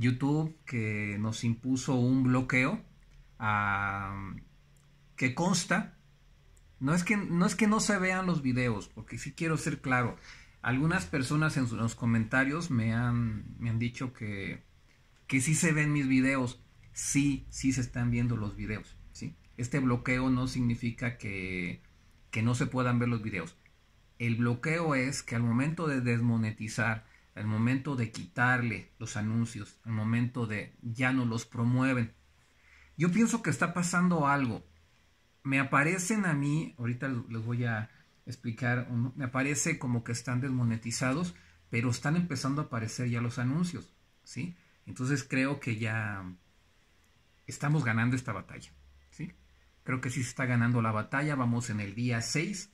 YouTube que nos impuso un bloqueo que consta. No es que, no es que no se vean los videos, porque sí quiero ser claro. Algunas personas en los comentarios me han, me han dicho que, que sí se ven mis videos. Sí, sí se están viendo los videos. ¿sí? Este bloqueo no significa que, que no se puedan ver los videos. El bloqueo es que al momento de desmonetizar el momento de quitarle los anuncios, el momento de ya no los promueven. Yo pienso que está pasando algo. Me aparecen a mí, ahorita les voy a explicar, me aparece como que están desmonetizados, pero están empezando a aparecer ya los anuncios, ¿sí? Entonces creo que ya estamos ganando esta batalla, ¿sí? Creo que sí se está ganando la batalla, vamos en el día 6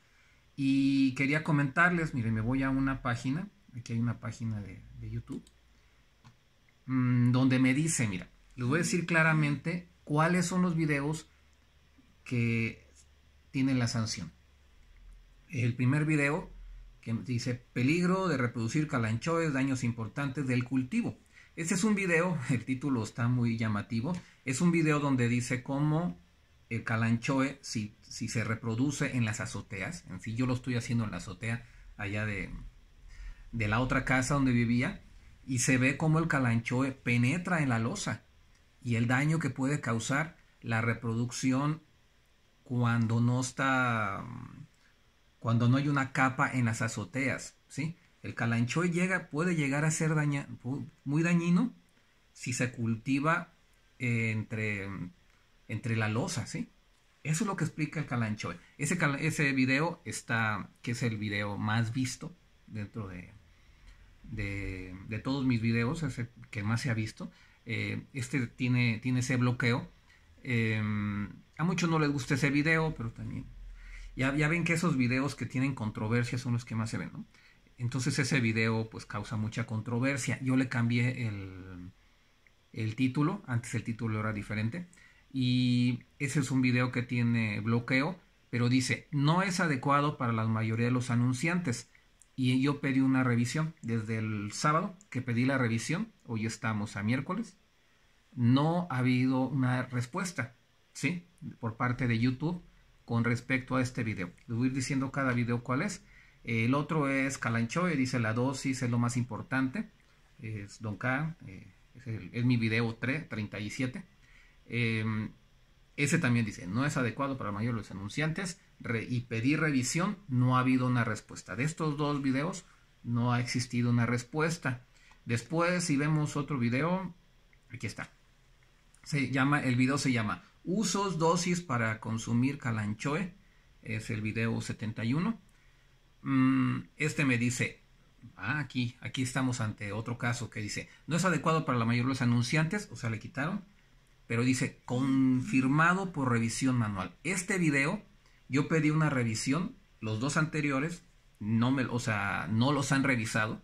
y quería comentarles, miren, me voy a una página Aquí hay una página de, YouTube mm, donde me dice, mira, les voy a decir claramente cuáles son los videos que tienen la sanción. El primer video que dice peligro de reproducir calanchoes, daños importantes del cultivo. Este es un video, el título está muy llamativo, es un video donde dice cómo el calanchoe, si, se reproduce en las azoteas, en fin, yo lo estoy haciendo en la azotea allá de, de la otra casa donde vivía y se ve cómo el calanchoe... penetra en la losa y el daño que puede causar la reproducción cuando no está cuando no hay una capa en las azoteas, ¿sí? El calanchoe llega, puede llegar a ser muy dañino si se cultiva eh, entre, entre la losa, ¿sí? Eso es lo que explica el calanchoe. Ese, ese video está, que es el video más visto, dentro de, todos mis videos, el que más se ha visto. Eh, este tiene, tiene ese bloqueo. Eh, a muchos no les gusta ese video, pero también. Ya, ya ven que esos videos que tienen controversia son los que más se ven, ¿no? Entonces ese video pues causa mucha controversia. Yo le cambié el, el título, antes el título era diferente. Y ese es un video que tiene bloqueo, pero dice, no es adecuado para la mayoría de los anunciantes y yo pedí una revisión desde el sábado que pedí la revisión, hoy estamos a miércoles, no ha habido una respuesta, ¿sí? Por parte de YouTube con respecto a este video. Les voy a ir diciendo cada video cuál es. El otro es Calanchoe, dice la dosis es lo más importante. Es Don K, eh, es, mi video 3, 37. Em, ese también dice, no es adecuado para los anunciantes y pedí revisión, no ha habido una respuesta. De estos dos videos no ha existido una respuesta. Después, si vemos otro video, aquí está. Se llama, el video se llama Usos, dosis para consumir calanchoe. Es el video 71. Mm, este me dice, ah, aquí, aquí estamos ante otro caso que dice, no es adecuado para la mayoría de los anunciantes, o sea, le quitaron, pero dice, confirmado por revisión manual. Este video yo pedí una revisión, los dos anteriores, no me, o sea, no los han revisado.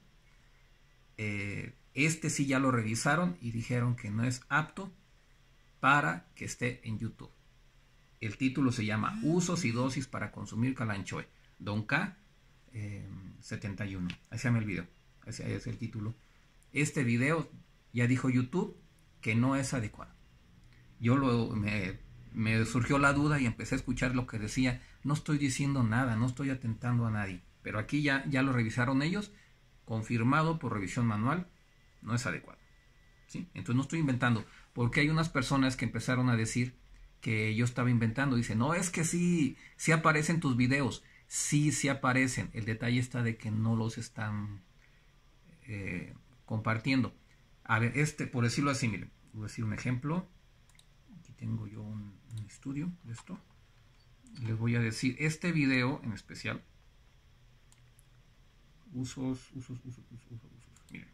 Eh, este sí ya lo revisaron y dijeron que no es apto para que esté en YouTube. El título se llama Usos y dosis para consumir calanchoe. Don K. 71. Eh, ahí se llama el video. es el título. Este video ya dijo YouTube que no es adecuado. Yo lo, me me surgió la duda y empecé a escuchar lo que decía. No estoy diciendo nada, no estoy atentando a nadie. Pero aquí ya, ya lo revisaron ellos, confirmado por revisión manual, no es adecuado. ¿sí? Entonces no estoy inventando, porque hay unas personas que empezaron a decir que yo estaba inventando. dicen, no, es que sí, sí aparecen tus videos, sí, sí aparecen. El detalle está de que no los están eh, compartiendo. A ver, este, por decirlo así, miren, voy a decir un ejemplo tengo yo un, estudio de esto. Les voy a decir, este video en especial, usos, usos, usos, usos, miren.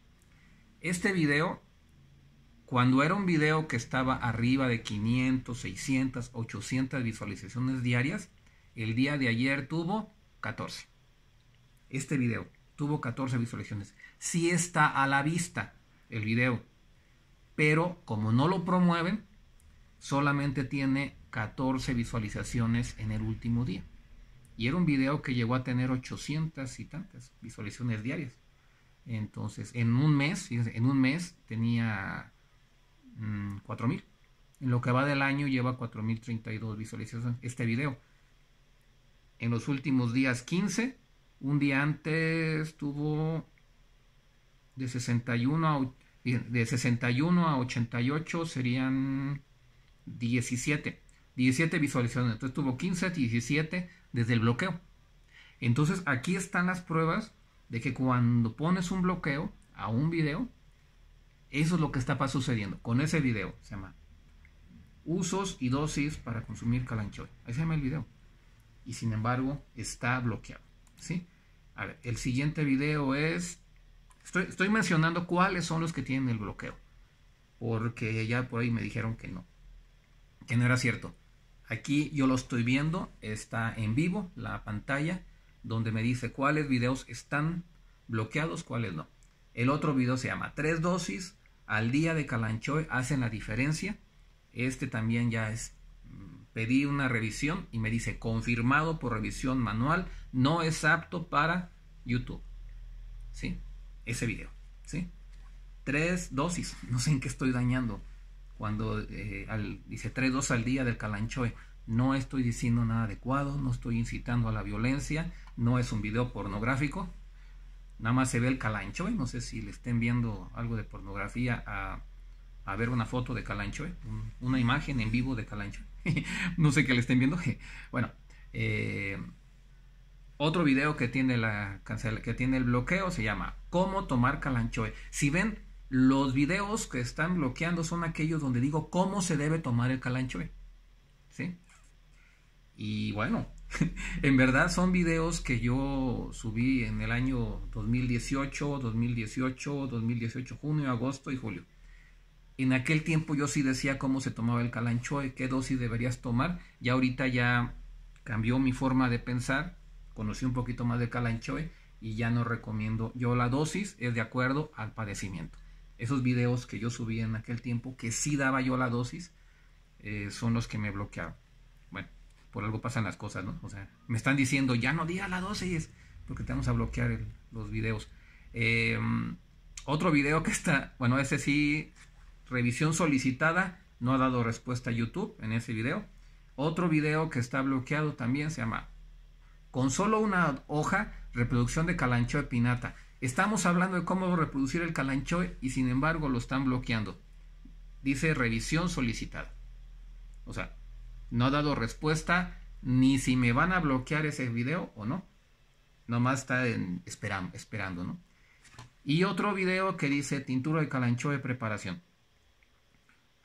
Este video, cuando era un video que estaba arriba de 500, 600, 800 visualizaciones diarias, el día de ayer tuvo 14. Este video tuvo 14 visualizaciones. si está a la vista el video, pero como no lo promueven, solamente tiene 14 visualizaciones en el último día. Y era un video que llegó a tener 800 y tantas visualizaciones diarias. Entonces, en un mes, fíjense, en un mes tenía 4000. Mm, en lo que va del año lleva 4032 visualizaciones este video. En los últimos días 15, un día antes tuvo de 61 a, de 61 a 88 serían 17. 17 visualizaciones. Entonces tuvo 15, 17 desde el bloqueo. Entonces aquí están las pruebas de que cuando pones un bloqueo a un video, eso es lo que está sucediendo con ese video. Se llama Usos y dosis para consumir calanchoy. Ahí se llama el video. Y sin embargo está bloqueado. ¿sí? el siguiente video es... estoy mencionando cuáles son los que tienen el bloqueo. Porque ya por ahí me dijeron que no que no era cierto. Aquí yo lo estoy viendo, está en vivo la pantalla donde me dice cuáles videos están bloqueados, cuáles no. El otro video se llama Tres dosis al día de Calanchoe hacen la diferencia. Este también ya es mm, pedí una revisión y me dice confirmado por revisión manual, no es apto para YouTube. ¿Sí? Ese video, ¿sí? Tres dosis, no sé en qué estoy dañando cuando eh, dice 3-2 al día del calanchoe. No estoy diciendo nada adecuado, no estoy incitando a la violencia, no es un video pornográfico. Nada más se ve el calanchoe. No sé si le estén viendo algo de pornografía a, ver una foto de calanchoe, una imagen en vivo de calanchoe. no sé qué le estén viendo. bueno, eh, otro video que tiene, que tiene el bloqueo se llama ¿Cómo tomar calanchoe? Si ven los videos que están bloqueando son aquellos donde digo cómo se debe tomar el calanchoe. Eh, ¿Sí? Y bueno, en verdad son videos que yo subí en el año 2018, 2018, 2018, junio, agosto y julio. En aquel tiempo yo sí decía cómo se tomaba el calanchoe, eh, qué dosis deberías tomar. Ya ahorita ya cambió mi forma de pensar, conocí un poquito más de calanchoe eh, y ya no recomiendo. Yo la dosis es de acuerdo al padecimiento esos videos que yo subí en aquel tiempo, que sí daba yo la dosis, eh, son los que me bloquearon. Bueno, por algo pasan las cosas, ¿no? O sea, me están diciendo, ya no diga la dosis, porque te vamos a bloquear los videos. Em, otro video que está, bueno, ese sí, revisión solicitada, no ha dado respuesta a YouTube en ese video. Otro video que está bloqueado también se llama Con solo una hoja, reproducción de calancho de pinata. Estamos hablando de cómo reproducir el calanchoe y sin embargo lo están bloqueando. Dice revisión solicitada. O sea, no ha dado respuesta ni si me van a bloquear ese video o no. Nomás está en, esperando, ¿no? Y otro video que dice tintura de calanchoe preparación.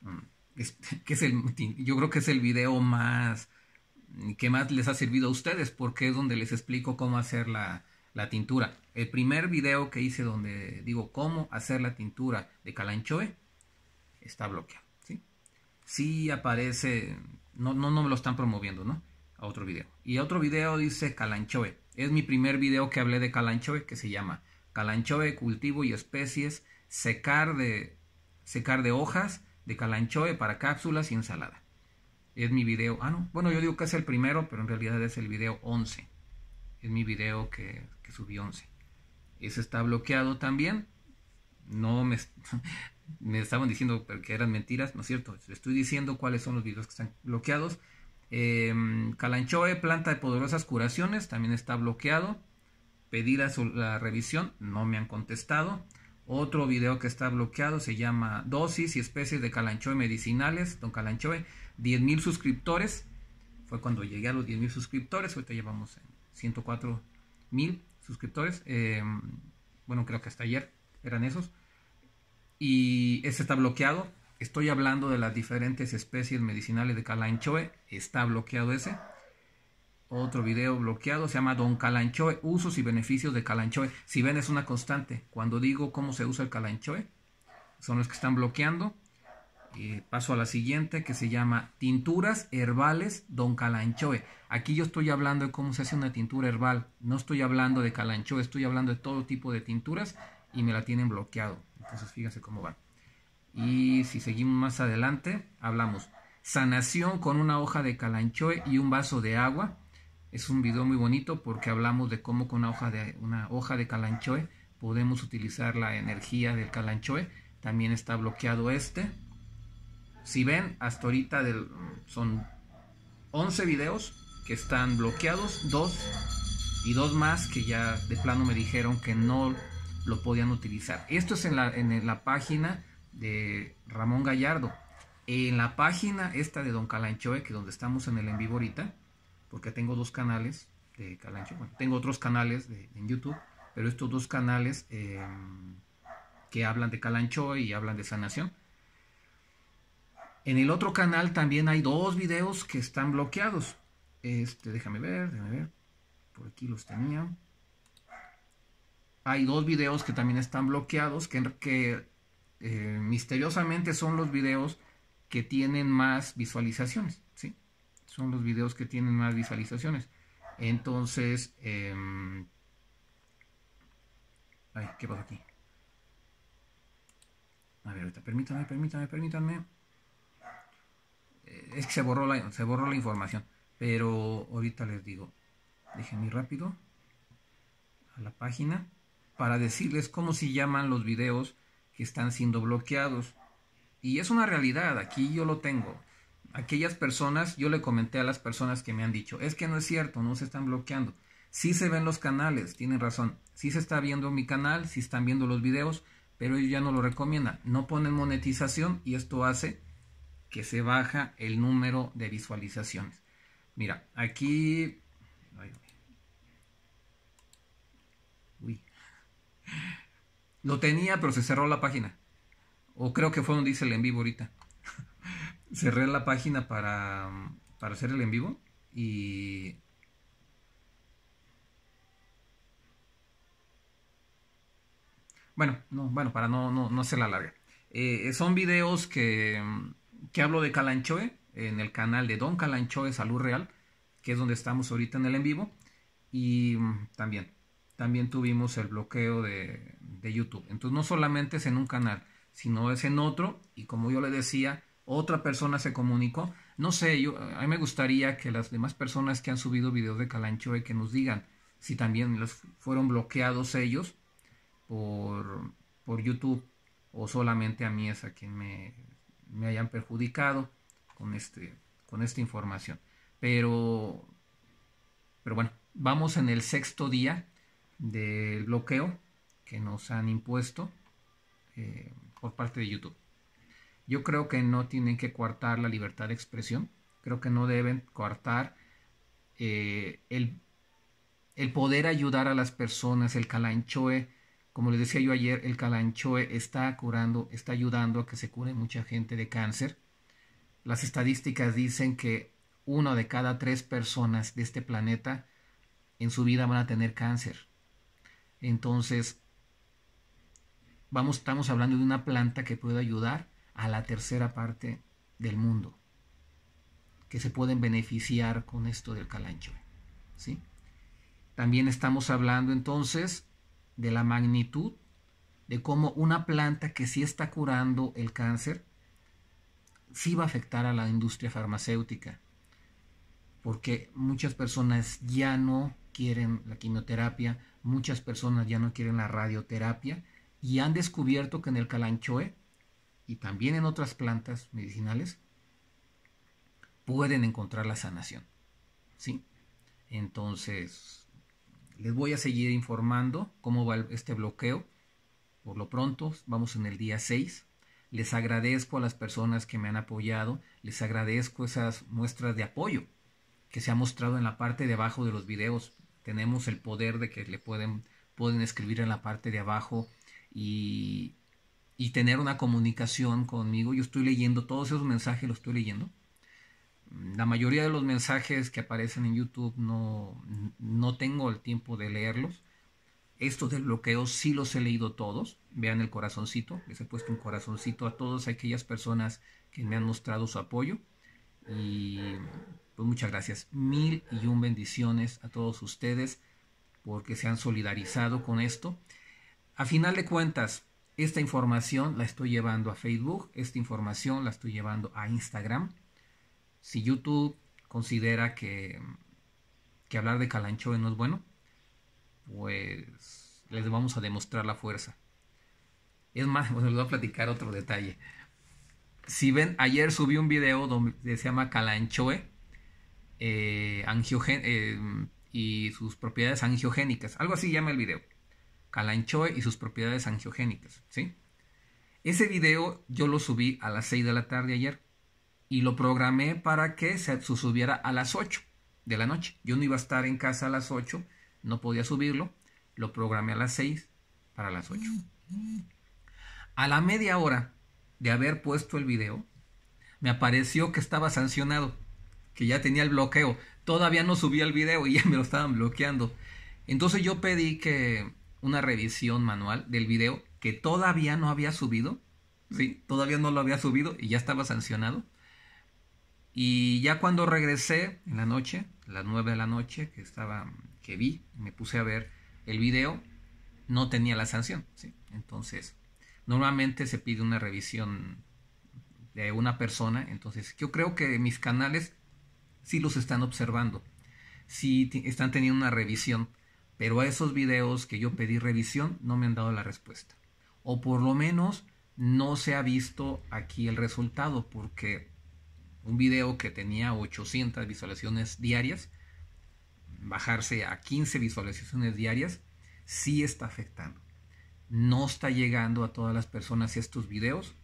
Mm, es yo creo que es el video más que más les ha servido a ustedes porque es donde les explico cómo hacer la, la tintura. El primer video que hice donde digo cómo hacer la tintura de calanchoe está bloqueado. ¿sí? sí aparece, no, no, no me lo están promoviendo, ¿no? A otro video. Y otro video dice calanchoe. Es mi primer video que hablé de calanchoe que se llama Calanchoe, cultivo y especies, secar de, secar de hojas de calanchoe para cápsulas y ensalada. Es mi video, ah no, bueno yo digo que es el primero, pero en realidad es el video 11 en mi video que, que subí 11. Ese está bloqueado también. No me, me estaban diciendo que eran mentiras, no es cierto. Les estoy diciendo cuáles son los videos que están bloqueados. Em, Calanchoe, planta de poderosas curaciones, también está bloqueado. Pedí la, revisión, no me han contestado. Otro video que está bloqueado se llama Dosis y especies de Calanchoe medicinales. Don Calanchoe, 10.000 suscriptores. Fue cuando llegué a los 10.000 suscriptores, ahorita llevamos 104 mil suscriptores. Em, bueno, creo que hasta ayer eran esos. Y ese está bloqueado. Estoy hablando de las diferentes especies medicinales de Calanchoe. Está bloqueado ese. Otro video bloqueado se llama Don Calanchoe, usos y beneficios de Calanchoe. Si ven es una constante. Cuando digo cómo se usa el Calanchoe, son los que están bloqueando. Eh, paso a la siguiente que se llama Tinturas Herbales Don Calanchoe. Aquí yo estoy hablando de cómo se hace una tintura herbal. No estoy hablando de Calanchoe, estoy hablando de todo tipo de tinturas y me la tienen bloqueado. Entonces fíjense cómo va. Y si seguimos más adelante, hablamos. Sanación con una hoja de Calanchoe y un vaso de agua. Es un video muy bonito porque hablamos de cómo con una hoja de, una hoja de Calanchoe podemos utilizar la energía del Calanchoe. También está bloqueado este si ven, hasta ahorita son 11 videos que están bloqueados, dos y dos más que ya de plano me dijeron que no lo podían utilizar. Esto es en la, en la página de Ramón Gallardo. En la página esta de Don Calanchoe, que donde estamos en el en vivo ahorita, porque tengo dos canales de Calanchoe, bueno, tengo otros canales en YouTube, pero estos dos canales eh, que hablan de Calanchoe y hablan de sanación en el otro canal también hay dos videos que están bloqueados. Este, déjame ver, déjame ver. Por aquí los tenía. Hay dos videos que también están bloqueados, que, eh, misteriosamente son los videos que tienen más visualizaciones. ¿sí? Son los videos que tienen más visualizaciones. Entonces, em, ay, ¿qué pasa aquí? A ver, ahorita, permítanme, permítanme, permítanme. Eh, es que se borró la, se borró la información. Pero ahorita les digo, déjenme ir rápido a la página para decirles cómo se llaman los videos que están siendo bloqueados. Y es una realidad, aquí yo lo tengo. Aquellas personas, yo le comenté a las personas que me han dicho, es que no es cierto, no se están bloqueando. si se ven los canales, tienen razón. si se está viendo mi canal, si están viendo los videos, pero ellos ya no lo recomiendan. No ponen monetización y esto hace que se baja el número de visualizaciones. Mira, aquí... Uy. Lo tenía, pero se cerró la página. O creo que fue donde hice el en vivo ahorita. Cerré la página para, hacer el en vivo y bueno, no, bueno, para no, no, hacer la larga. Eh, son videos que, que hablo de Calanchoe en el canal de Don Calanchoe Salud Real, que es donde estamos ahorita en el en vivo. Y mm, también, también tuvimos el bloqueo de, YouTube. Entonces no solamente es en un canal, sino es en otro. Y como yo le decía, otra persona se comunicó. No sé, yo, a mí me gustaría que las demás personas que han subido videos de Calanchoe que nos digan si también los fueron bloqueados ellos por, por YouTube o solamente a mí es a quien me me hayan perjudicado con, este, con esta información. Pero, pero bueno, vamos en el sexto día del bloqueo que nos han impuesto eh, por parte de YouTube. Yo creo que no tienen que coartar la libertad de expresión, creo que no deben coartar eh, el, el, poder ayudar a las personas, el calanchoe como les decía yo ayer, el calanchoe está curando, está ayudando a que se cure mucha gente de cáncer. Las estadísticas dicen que una de cada tres personas de este planeta en su vida van a tener cáncer. Entonces, vamos, estamos hablando de una planta que puede ayudar a la tercera parte del mundo, que se pueden beneficiar con esto del calanchoe. ¿sí? También estamos hablando entonces de la magnitud de cómo una planta que sí está curando el cáncer sí va a afectar a la industria farmacéutica. Porque muchas personas ya no quieren la quimioterapia, muchas personas ya no quieren la radioterapia y han descubierto que en el calanchoe y también en otras plantas medicinales pueden encontrar la sanación. ¿Sí? Entonces, les voy a seguir informando cómo va este bloqueo. Por lo pronto, vamos en el día 6. Les agradezco a las personas que me han apoyado, les agradezco esas muestras de apoyo que se ha mostrado en la parte de abajo de los videos. Tenemos el poder de que le pueden, pueden escribir en la parte de abajo y, y tener una comunicación conmigo. Yo estoy leyendo todos esos mensajes, los estoy leyendo la mayoría de los mensajes que aparecen en YouTube no, tengo el tiempo de leerlos. Estos desbloqueos bloqueo sí los he leído todos. Vean el corazoncito. Les he puesto un corazoncito a todas aquellas personas que me han mostrado su apoyo. Y pues muchas gracias. Mil y un bendiciones a todos ustedes porque se han solidarizado con esto. A final de cuentas, esta información la estoy llevando a Facebook, esta información la estoy llevando a Instagram si YouTube considera que, hablar de Calanchoe no es bueno, pues les vamos a demostrar la fuerza. Es más, les voy a platicar otro detalle. Si ven, ayer subí un video donde se llama Calanchoe eh, eh, y sus propiedades angiogénicas. Algo así llama el video. Calanchoe y sus propiedades angiogénicas. ¿sí? Ese video yo lo subí a las 6 de la tarde ayer y lo programé para que se subiera a las 8 de la noche. Yo no iba a estar en casa a las 8, no podía subirlo, lo programé a las 6 para las 8. A la media hora de haber puesto el video, me apareció que estaba sancionado, que ya tenía el bloqueo. Todavía no subía el video y ya me lo estaban bloqueando. Entonces yo pedí que una revisión manual del video que todavía no había subido, sí, todavía no lo había subido y ya estaba sancionado y ya cuando regresé en la noche, las 9 de la noche, que estaba, que vi, me puse a ver el video, no tenía la sanción. ¿sí? Entonces, normalmente se pide una revisión de una persona. Entonces, yo creo que mis canales sí los están observando, sí están teniendo una revisión, pero a esos videos que yo pedí revisión no me han dado la respuesta. O por lo menos no se ha visto aquí el resultado, porque un video que tenía 800 visualizaciones diarias, bajarse a 15 visualizaciones diarias, sí está afectando. No está llegando a todas las personas estos videos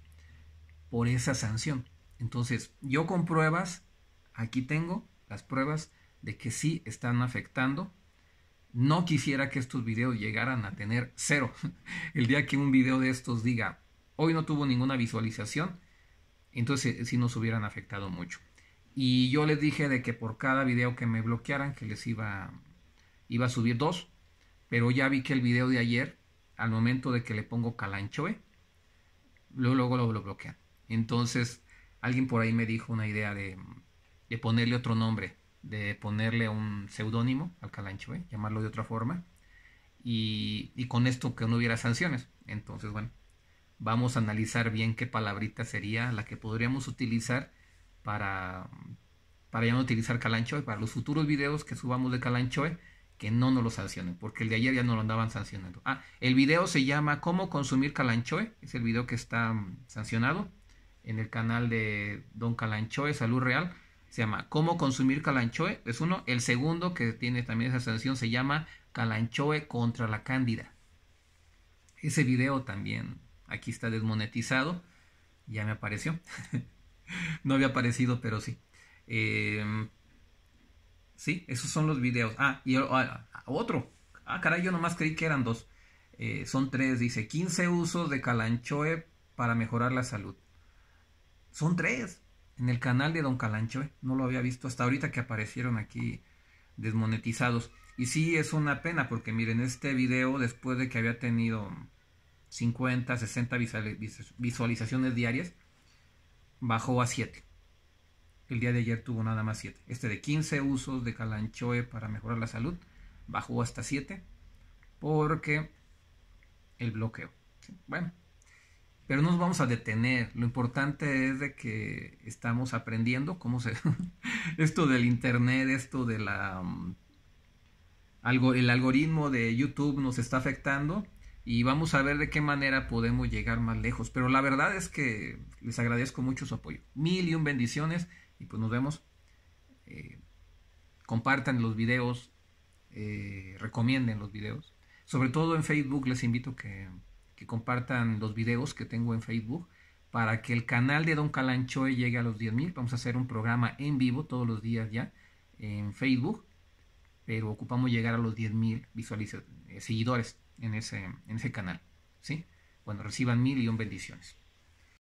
por esa sanción. Entonces, yo con pruebas, aquí tengo las pruebas de que sí están afectando. No quisiera que estos videos llegaran a tener cero. El día que un video de estos diga, hoy no tuvo ninguna visualización, entonces sí nos hubieran afectado mucho. Y yo les dije de que por cada video que me bloquearan, que les iba, iba a subir dos. Pero ya vi que el video de ayer, al momento de que le pongo calanchoe, luego, luego lo, bloquean. Entonces alguien por ahí me dijo una idea de, de ponerle otro nombre, de ponerle un seudónimo al calanchoe, llamarlo de otra forma. y, con esto que no hubiera sanciones. Entonces, bueno, vamos a analizar bien qué palabrita sería la que podríamos utilizar para, para ya no utilizar Calanchoe, para los futuros videos que subamos de Calanchoe, que no nos lo sancionen, porque el de ayer ya no lo andaban sancionando. Ah, el video se llama Cómo consumir Calanchoe, es el video que está mm, sancionado en el canal de Don Calanchoe, Salud Real. Se llama Cómo consumir Calanchoe, es uno. El segundo que tiene también esa sanción se llama Calanchoe contra la Cándida. Ese video también Aquí está desmonetizado. Ya me apareció. no había aparecido, pero sí. Em, sí, esos son los videos. Ah, y ah, ah, otro. Ah, caray, yo nomás creí que eran dos. Eh, son tres, dice 15 usos de Calanchoe para mejorar la salud. Son tres en el canal de Don Calanchoe. No lo había visto hasta ahorita que aparecieron aquí desmonetizados. Y sí, es una pena porque miren, este video después de que había tenido 50, 60 visualizaciones diarias, bajó a 7. El día de ayer tuvo nada más 7. Este de 15 usos de calanchoe para mejorar la salud, bajó hasta 7 porque el bloqueo. Bueno, pero no nos vamos a detener. Lo importante es de que estamos aprendiendo cómo se... esto del Internet, esto de la... Mm, algo, el algoritmo de YouTube nos está afectando y vamos a ver de qué manera podemos llegar más lejos. Pero la verdad es que les agradezco mucho su apoyo. Mil y un bendiciones y pues nos vemos. Eh, compartan los videos, eh, recomienden los videos. Sobre todo en Facebook les invito que, que compartan los videos que tengo en Facebook para que el canal de Don Calanchoe llegue a los 10.000. Vamos a hacer un programa en vivo todos los días ya en Facebook, pero ocupamos llegar a los 10.000 eh, seguidores en ese, en ese canal. ¿sí? Bueno, reciban mil y un bendiciones.